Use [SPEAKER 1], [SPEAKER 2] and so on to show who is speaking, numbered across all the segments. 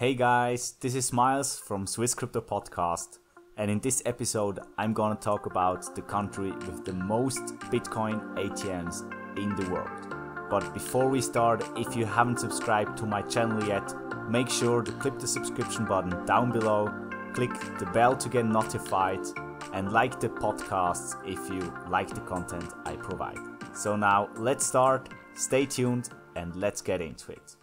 [SPEAKER 1] Hey guys, this is Miles from Swiss Crypto Podcast, and in this episode, I'm gonna talk about the country with the most Bitcoin ATMs in the world. But before we start, if you haven't subscribed to my channel yet, make sure to click the subscription button down below, click the bell to get notified, and like the podcasts if you like the content I provide. So now let's start, stay tuned, and let's get into it.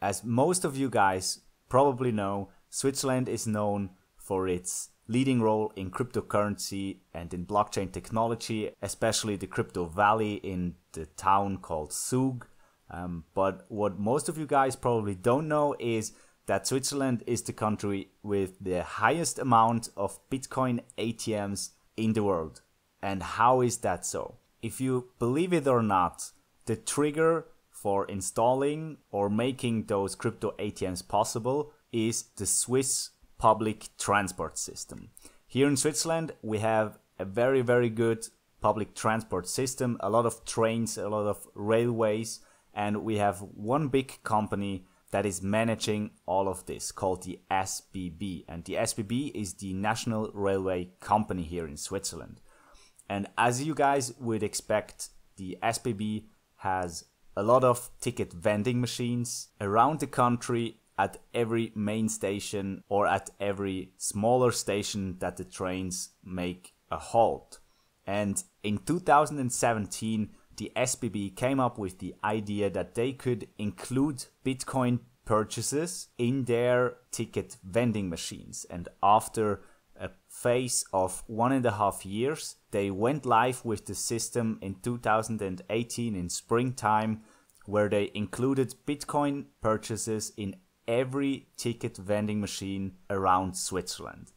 [SPEAKER 1] As most of you guys probably know, Switzerland is known for its leading role in cryptocurrency and in blockchain technology, especially the crypto valley in the town called Zug. Um, but what most of you guys probably don't know is that Switzerland is the country with the highest amount of Bitcoin ATMs in the world. And how is that so? If you believe it or not, the trigger for installing or making those crypto ATMs possible is the Swiss public transport system. Here in Switzerland, we have a very, very good public transport system, a lot of trains, a lot of railways, and we have one big company that is managing all of this called the SBB. And the SBB is the national railway company here in Switzerland. And as you guys would expect, the SBB has a lot of ticket vending machines around the country at every main station or at every smaller station that the trains make a halt. And in 2017, the SBB came up with the idea that they could include Bitcoin purchases in their ticket vending machines. And after a phase of one and a half years, they went live with the system in 2018 in springtime, where they included Bitcoin purchases in every ticket vending machine around Switzerland.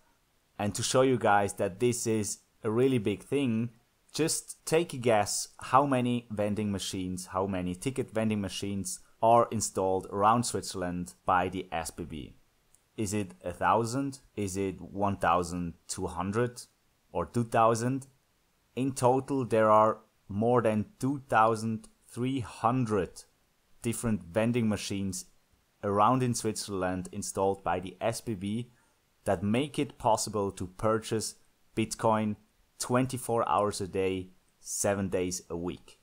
[SPEAKER 1] And to show you guys that this is a really big thing, just take a guess how many vending machines, how many ticket vending machines are installed around Switzerland by the SBB. Is it a thousand? Is it 1,200 or 2,000? In total, there are more than 2,300 different vending machines around in Switzerland installed by the SBB that make it possible to purchase Bitcoin 24 hours a day, 7 days a week.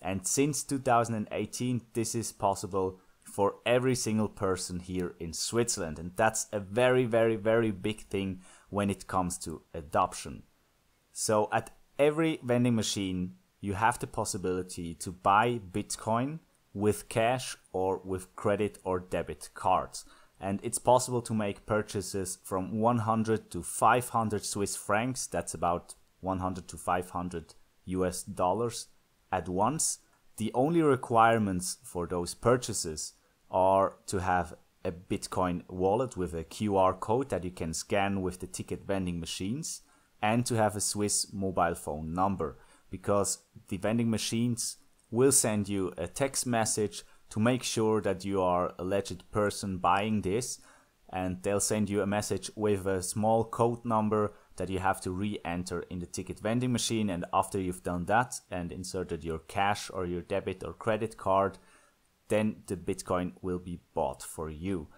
[SPEAKER 1] And since 2018, this is possible for every single person here in Switzerland. And that's a very, very, very big thing when it comes to adoption. So at every vending machine, you have the possibility to buy Bitcoin with cash or with credit or debit cards. And it's possible to make purchases from 100 to 500 Swiss francs. That's about 100 to 500 US dollars at once. The only requirements for those purchases are to have a Bitcoin wallet with a QR code that you can scan with the ticket vending machines and to have a Swiss mobile phone number because the vending machines will send you a text message to make sure that you are a legit person buying this and they'll send you a message with a small code number that you have to re-enter in the ticket vending machine and after you've done that and inserted your cash or your debit or credit card then the bitcoin will be bought for you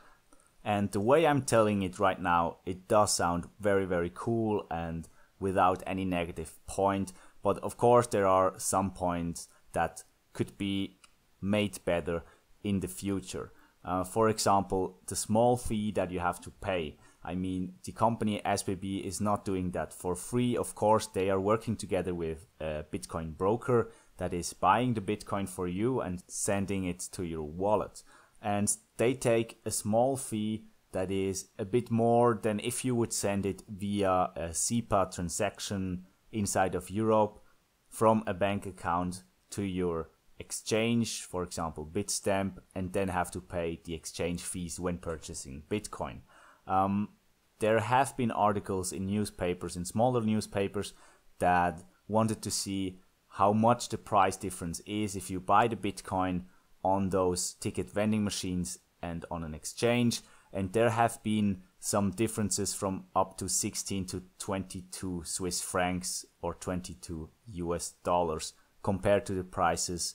[SPEAKER 1] and the way i'm telling it right now it does sound very very cool and without any negative point. But of course, there are some points that could be made better in the future. Uh, for example, the small fee that you have to pay. I mean, the company SBB is not doing that for free. Of course, they are working together with a Bitcoin broker that is buying the Bitcoin for you and sending it to your wallet. And they take a small fee that is a bit more than if you would send it via a SEPA transaction inside of Europe from a bank account to your exchange, for example, Bitstamp, and then have to pay the exchange fees when purchasing Bitcoin. Um, there have been articles in newspapers, in smaller newspapers, that wanted to see how much the price difference is if you buy the Bitcoin on those ticket vending machines and on an exchange and there have been some differences from up to 16 to 22 Swiss francs or 22 US dollars compared to the prices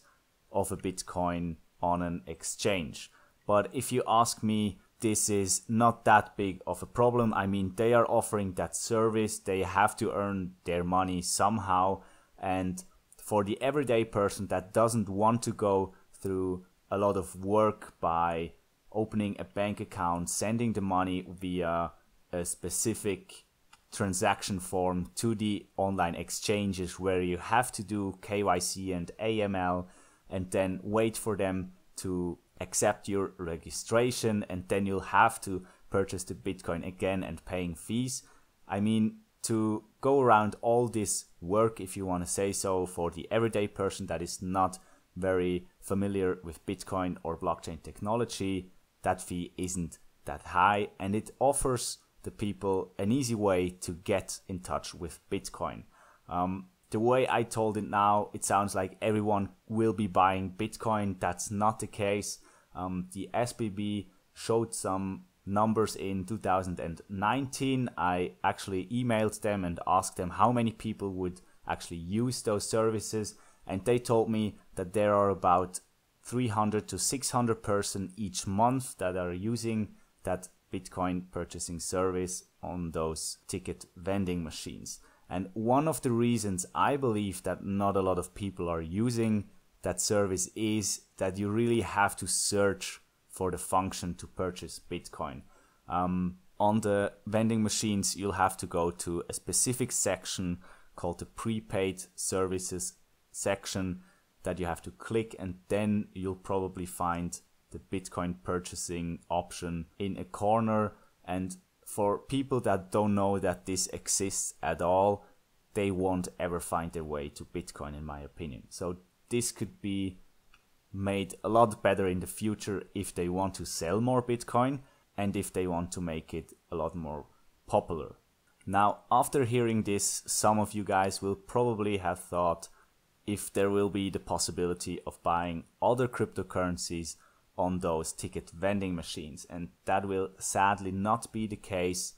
[SPEAKER 1] of a Bitcoin on an exchange. But if you ask me, this is not that big of a problem. I mean, they are offering that service, they have to earn their money somehow. And for the everyday person that doesn't want to go through a lot of work by opening a bank account, sending the money via a specific transaction form to the online exchanges where you have to do KYC and AML and then wait for them to accept your registration and then you'll have to purchase the Bitcoin again and paying fees. I mean, to go around all this work, if you want to say so, for the everyday person that is not very familiar with Bitcoin or blockchain technology, that fee isn't that high and it offers the people an easy way to get in touch with Bitcoin. Um, the way I told it now, it sounds like everyone will be buying Bitcoin. That's not the case. Um, the SBB showed some numbers in 2019. I actually emailed them and asked them how many people would actually use those services. And they told me that there are about 300 to 600 person each month that are using that Bitcoin purchasing service on those ticket vending machines. And one of the reasons I believe that not a lot of people are using that service is that you really have to search for the function to purchase Bitcoin. Um, on the vending machines, you'll have to go to a specific section called the prepaid services section that you have to click and then you'll probably find the Bitcoin purchasing option in a corner. And for people that don't know that this exists at all, they won't ever find their way to Bitcoin, in my opinion. So this could be made a lot better in the future if they want to sell more Bitcoin and if they want to make it a lot more popular. Now, after hearing this, some of you guys will probably have thought, if there will be the possibility of buying other cryptocurrencies on those ticket vending machines. And that will sadly not be the case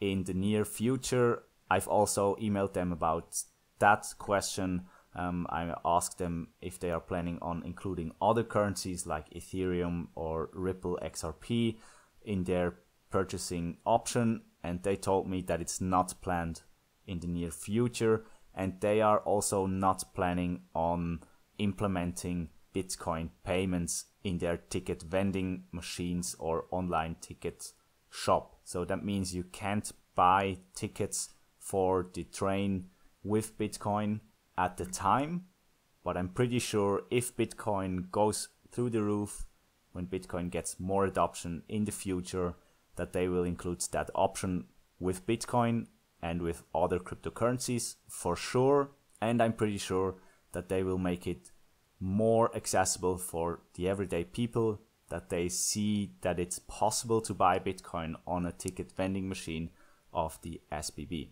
[SPEAKER 1] in the near future. I've also emailed them about that question. Um, I asked them if they are planning on including other currencies like Ethereum or Ripple XRP in their purchasing option. And they told me that it's not planned in the near future and they are also not planning on implementing Bitcoin payments in their ticket vending machines or online ticket shop. So that means you can't buy tickets for the train with Bitcoin at the time. But I'm pretty sure if Bitcoin goes through the roof, when Bitcoin gets more adoption in the future, that they will include that option with Bitcoin and with other cryptocurrencies for sure. And I'm pretty sure that they will make it more accessible for the everyday people that they see that it's possible to buy Bitcoin on a ticket vending machine of the SBB.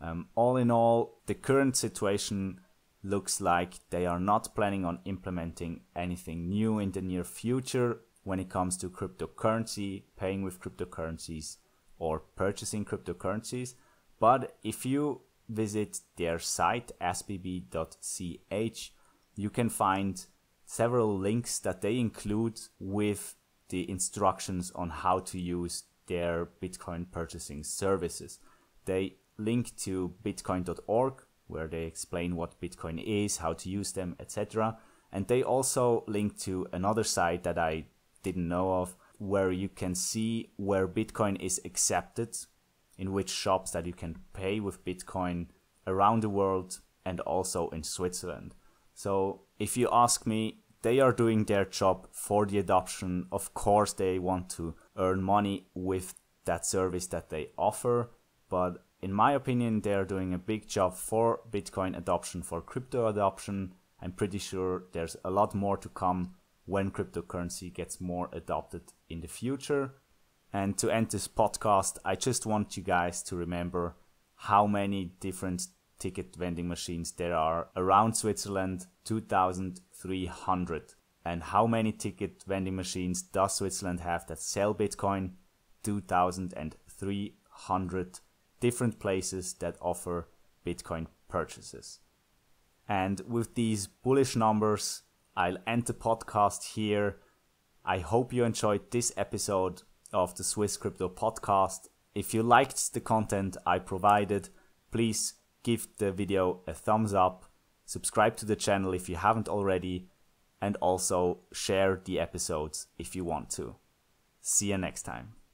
[SPEAKER 1] Um, all in all, the current situation looks like they are not planning on implementing anything new in the near future when it comes to cryptocurrency, paying with cryptocurrencies, or purchasing cryptocurrencies. But if you visit their site spb.ch, you can find several links that they include with the instructions on how to use their Bitcoin purchasing services. They link to bitcoin.org, where they explain what Bitcoin is, how to use them, etc. And they also link to another site that I didn't know of, where you can see where Bitcoin is accepted in which shops that you can pay with Bitcoin around the world and also in Switzerland. So if you ask me, they are doing their job for the adoption. Of course, they want to earn money with that service that they offer. But in my opinion, they are doing a big job for Bitcoin adoption, for crypto adoption. I'm pretty sure there's a lot more to come when cryptocurrency gets more adopted in the future. And to end this podcast, I just want you guys to remember how many different ticket vending machines there are around Switzerland 2,300. And how many ticket vending machines does Switzerland have that sell Bitcoin? 2,300 different places that offer Bitcoin purchases. And with these bullish numbers, I'll end the podcast here. I hope you enjoyed this episode of the Swiss Crypto Podcast. If you liked the content I provided, please give the video a thumbs up, subscribe to the channel if you haven't already, and also share the episodes if you want to. See you next time.